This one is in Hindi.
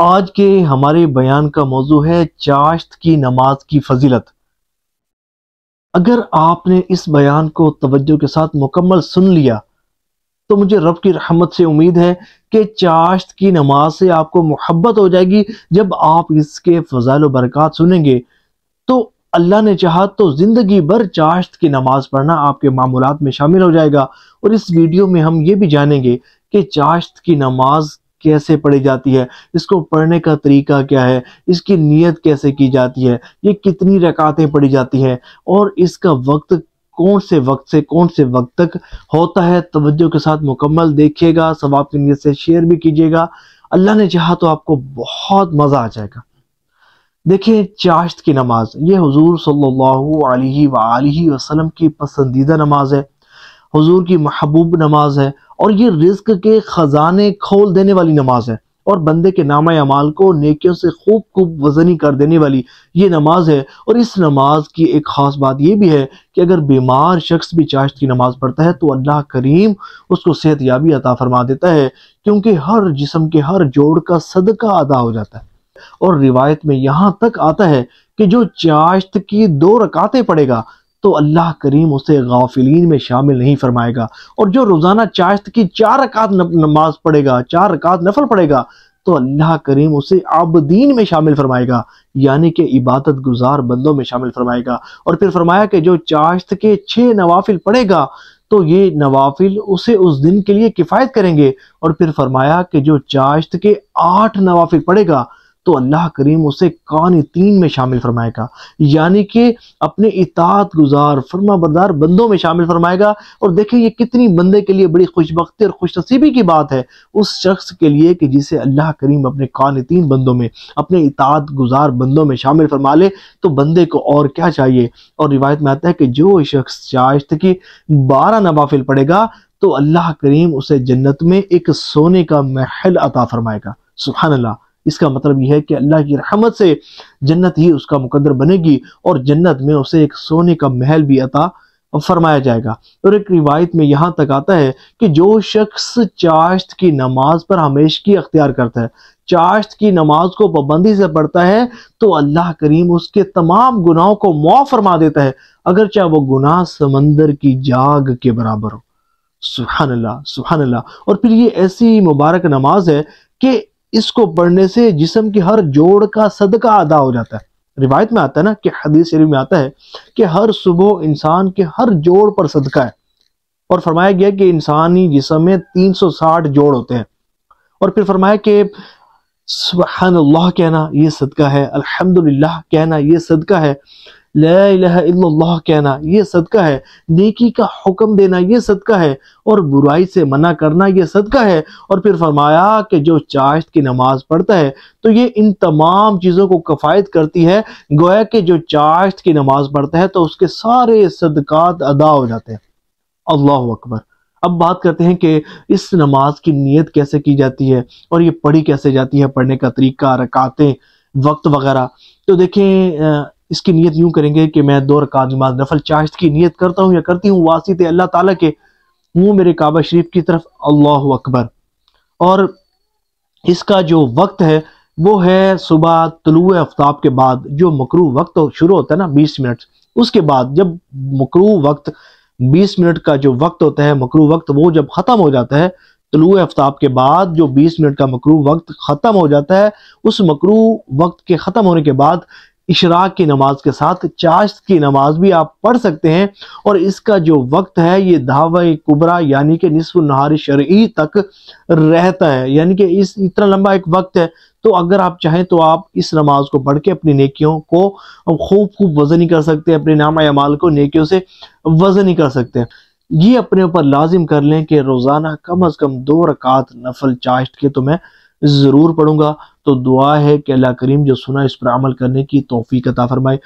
आज के हमारे बयान का मौजू है चाश्त की नमाज की फजीलत अगर आपने इस बयान को तवज्जो के साथ मुकम्मल सुन लिया तो मुझे रब की रहमत से उम्मीद है कि चाश्त की नमाज से आपको मोहब्बत हो जाएगी जब आप इसके फजाल बरक़ात सुनेंगे तो अल्लाह ने चाहा तो ज़िंदगी भर चाश्त की नमाज पढ़ना आपके मामूलत में शामिल हो जाएगा और इस वीडियो में हम ये भी जानेंगे कि चाश्त की नमाज कैसे पढ़ी जाती है इसको पढ़ने का तरीका क्या है इसकी नीयत कैसे की जाती है ये कितनी रकातें पढ़ी जाती है और इसका वक्त कौन से वक्त से कौन से वक्त तक होता है तवज्जो के साथ मुकम्मल देखिएगा सवाब की नीयत से शेयर भी कीजिएगा अल्लाह ने चाहा तो आपको बहुत मज़ा आ जाएगा देखिए चाश्त की नमाज ये हुजूर सल्लल्लाहु अलैहि वसल्लम की पसंदीदा नमाज है हुजूर की महबूब नमाज है और ये रिस्क के खजाने खोल देने वाली नमाज है और बंदे के नामा अमाल को नेकियों से खूब खूब वजनी कर देने वाली ये नमाज है और इस नमाज की एक ख़ास बात यह भी है कि अगर बीमार शख्स भी चाश्त की नमाज पढ़ता है तो अल्लाह करीम उसको सेहत याबी अता फरमा देता है क्योंकि हर जिसम के हर जोड़ का सदका अदा हो जाता है और रिवायत में यहाँ तक आता है कि जो चाश्त की दो रकाते पड़ेगा तो अल्लाह करीम उसे गाफिलीन में शामिल नहीं फरमाएगा और जो रोज़ाना चाश्त की चार अकात नमाज पढ़ेगा चार अकात नफल पढ़ेगा तो अल्लाह करीम उसे आबदीन में शामिल फरमाएगा यानी कि इबादत गुजार बंदों में शामिल फरमाएगा और फिर फरमाया कि जो चाश्त के छह नवाफिल पढ़ेगा तो ये नवाफिल उसे उस दिन के लिए किफ़ायत करेंगे और फिर फरमाया कि जो चाश्त के आठ नवाफिल पढ़ेगा तो अल्लाह करीम उसे कान तीन में शामिल फरमाएगा यानी कि अपने इतात गुजार फरमा बरदार बंदों में शामिल फरमाएगा और देखें ये कितनी बंदे के लिए बड़ी खुशबकती और खुश नसीबी की बात है उस शख्स के लिए कि जिसे अल्लाह करीम अपने कान तीन बंदों में अपने इतात गुजार बंदों में शामिल फरमा ले तो बंदे को और क्या चाहिए और रिवायत में आता है कि जो शख्स शायश्त की बारह नवाफिल पड़ेगा तो अल्लाह करीम उसे जन्नत में एक सोने का महल अता फरमाएगा सुबहानल्ला इसका मतलब यह है कि अल्लाह की रहमत से जन्नत ही उसका मुकदर बनेगी और जन्नत में उसे एक सोने का महल भी अता फरमाया जाएगा और एक रिवायत में यहाँ तक आता है कि जो शख्स चाश्त की नमाज पर हमेश की अख्तियार करता है चाश्त की नमाज को पाबंदी से पढ़ता है तो अल्लाह करीम उसके तमाम गुनाहों को मुआफ फरमा देता है अगर चाहे वो गुनाह समंदर की जाग के बराबर हो सुबहानल्ला सुबहानल्ला और फिर ये ऐसी मुबारक नमाज है कि इसको पढ़ने से जिसम के हर जोड़ का सदका अदा हो जाता है रिवायत में आता है ना कि हदीस शरीफ में आता है कि हर सुबह इंसान के हर जोड़ पर सदका है और फरमाया गया कि इंसानी जिसम में 360 जोड़ होते हैं और फिर फरमाया कि सुबहान कहना ये सदका है अल्हम्दुलिल्लाह कहना ये सदका है लाला कहना ये सदका है नेकी का हुक्म देना ये सदका है और बुराई से मना करना ये सदका है और फिर फरमाया कि जो चाश्त की नमाज पढ़ता है तो ये इन तमाम चीज़ों को कफायत करती है गोया कि जो चाश्त की नमाज पढ़ता है तो उसके सारे सदकात अदा हो जाते हैं अल्लाह अकबर अब बात करते हैं कि इस नमाज की नीयत कैसे की जाती है और ये पढ़ी कैसे जाती है पढ़ने का तरीका रकाते वक्त वगैरह तो देखें इसकी नीयत यूं करेंगे कि मैं दो रकात नमाज नफल चाहत की नीयत करता हूँ या करती हूँ वासीत अल्लाह ताला के मुँह मेरे काबा शरीफ की तरफ अल्लाह अकबर और इसका जो वक्त है वो है सुबह तलु आफ्ताब के बाद जो मकरू वक्त शुरू होता है ना बीस मिनट उसके बाद जब मकरू वक्त बीस मिनट का जो वक्त होता है मकरू वक्त वो जब ख़त्म हो जाता है तलु आफ्ताब के बाद जो बीस मिनट का मकरू वक्त ख़त्म हो जाता है उस मकरू वक्त के ख़त्म होने के बाद इशराक की नमाज के साथ चाश्त की नमाज भी आप पढ़ सकते हैं और इसका जो वक्त है ये धावा कुबरा यानी कि निसफ नहार शर्ई तक रहता है यानी कि इस इतना लंबा एक वक्त है तो अगर आप चाहें तो आप इस नमाज को पढ़ के अपनी नेकियों को खूब खूब वजन ही कर सकते हैं अपने नाम अमाल को नेकियों से वजन ही कर सकते हैं ये अपने ऊपर लाजिम कर लें कि रोज़ाना कम अज़ कम दो रकात नफल चाश्त के तो मैं ज़रूर पढ़ूंगा तो दुआ है कि अल्लाह करीम जो सुना इस पर अमल करने की तोफ़ी कता फरमाए